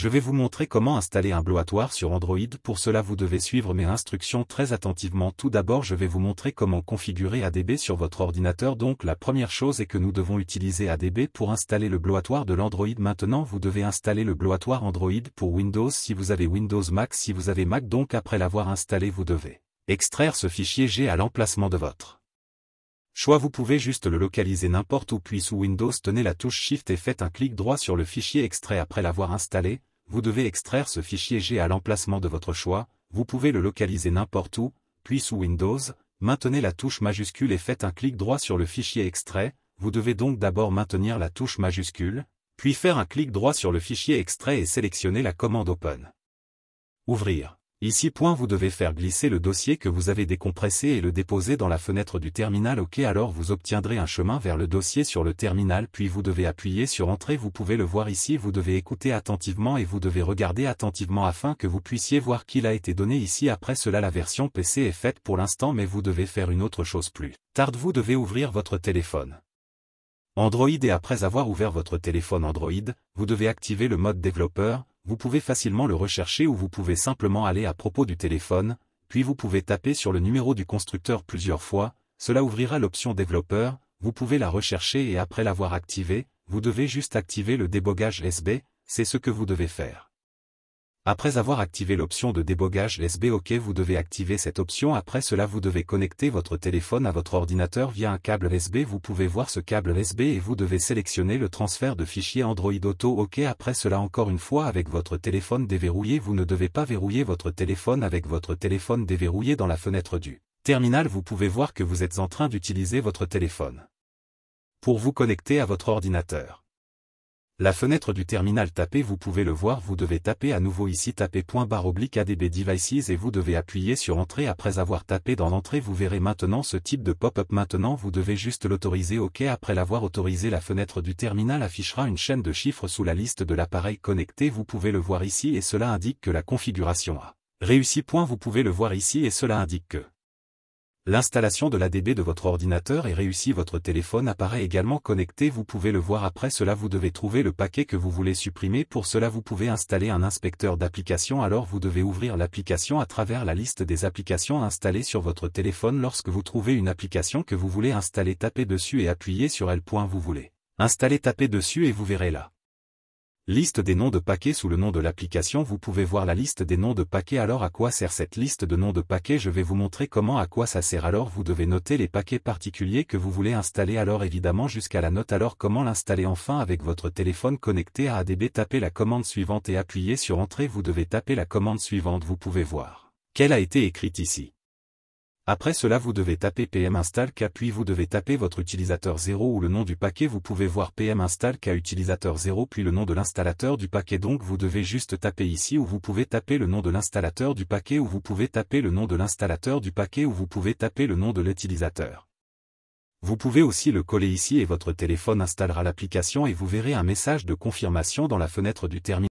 Je vais vous montrer comment installer un bloatoire sur Android pour cela vous devez suivre mes instructions très attentivement. Tout d'abord je vais vous montrer comment configurer ADB sur votre ordinateur donc la première chose est que nous devons utiliser ADB pour installer le bloatoir de l'Android maintenant vous devez installer le bloatoir Android pour Windows si vous avez Windows Mac si vous avez Mac donc après l'avoir installé vous devez extraire ce fichier G à l'emplacement de votre choix vous pouvez juste le localiser n'importe où puis sous Windows tenez la touche Shift et faites un clic droit sur le fichier extrait après l'avoir installé, vous devez extraire ce fichier G à l'emplacement de votre choix, vous pouvez le localiser n'importe où, puis sous Windows, maintenez la touche majuscule et faites un clic droit sur le fichier extrait, vous devez donc d'abord maintenir la touche majuscule, puis faire un clic droit sur le fichier extrait et sélectionner la commande Open. Ouvrir. Ici point vous devez faire glisser le dossier que vous avez décompressé et le déposer dans la fenêtre du terminal OK alors vous obtiendrez un chemin vers le dossier sur le terminal puis vous devez appuyer sur Entrée vous pouvez le voir ici vous devez écouter attentivement et vous devez regarder attentivement afin que vous puissiez voir qu'il a été donné ici après cela la version PC est faite pour l'instant mais vous devez faire une autre chose plus. tard vous devez ouvrir votre téléphone. Android et après avoir ouvert votre téléphone Android, vous devez activer le mode développeur, vous pouvez facilement le rechercher ou vous pouvez simplement aller à propos du téléphone, puis vous pouvez taper sur le numéro du constructeur plusieurs fois, cela ouvrira l'option développeur, vous pouvez la rechercher et après l'avoir activée, vous devez juste activer le débogage SB, c'est ce que vous devez faire. Après avoir activé l'option de débogage USB OK vous devez activer cette option après cela vous devez connecter votre téléphone à votre ordinateur via un câble USB vous pouvez voir ce câble USB et vous devez sélectionner le transfert de fichiers Android Auto OK après cela encore une fois avec votre téléphone déverrouillé vous ne devez pas verrouiller votre téléphone avec votre téléphone déverrouillé dans la fenêtre du terminal vous pouvez voir que vous êtes en train d'utiliser votre téléphone pour vous connecter à votre ordinateur. La fenêtre du terminal tapé vous pouvez le voir vous devez taper à nouveau ici taper point barre oblique ADB Devices et vous devez appuyer sur Entrée après avoir tapé dans l'entrée vous verrez maintenant ce type de pop-up maintenant vous devez juste l'autoriser OK après l'avoir autorisé la fenêtre du terminal affichera une chaîne de chiffres sous la liste de l'appareil connecté vous pouvez le voir ici et cela indique que la configuration a réussi. Point vous pouvez le voir ici et cela indique que L'installation de l'ADB de votre ordinateur est réussie, votre téléphone apparaît également connecté, vous pouvez le voir après cela, vous devez trouver le paquet que vous voulez supprimer, pour cela vous pouvez installer un inspecteur d'application, alors vous devez ouvrir l'application à travers la liste des applications installées sur votre téléphone, lorsque vous trouvez une application que vous voulez installer, tapez dessus et appuyez sur elle. Vous voulez installer, tapez dessus et vous verrez là. Liste des noms de paquets sous le nom de l'application Vous pouvez voir la liste des noms de paquets alors à quoi sert cette liste de noms de paquets Je vais vous montrer comment à quoi ça sert alors vous devez noter les paquets particuliers que vous voulez installer alors évidemment jusqu'à la note alors comment l'installer enfin avec votre téléphone connecté à ADB tapez la commande suivante et appuyez sur Entrée vous devez taper la commande suivante vous pouvez voir. Quelle a été écrite ici après cela vous devez taper pm install k puis vous devez taper votre utilisateur 0 ou le nom du paquet vous pouvez voir pm install k utilisateur 0 puis le nom de l'installateur du paquet donc vous devez juste taper ici ou vous pouvez taper le nom de l'installateur du paquet ou vous pouvez taper le nom de l'installateur du paquet ou vous pouvez taper le nom de l'utilisateur. Vous pouvez aussi le coller ici et votre téléphone installera l'application et vous verrez un message de confirmation dans la fenêtre du terminal.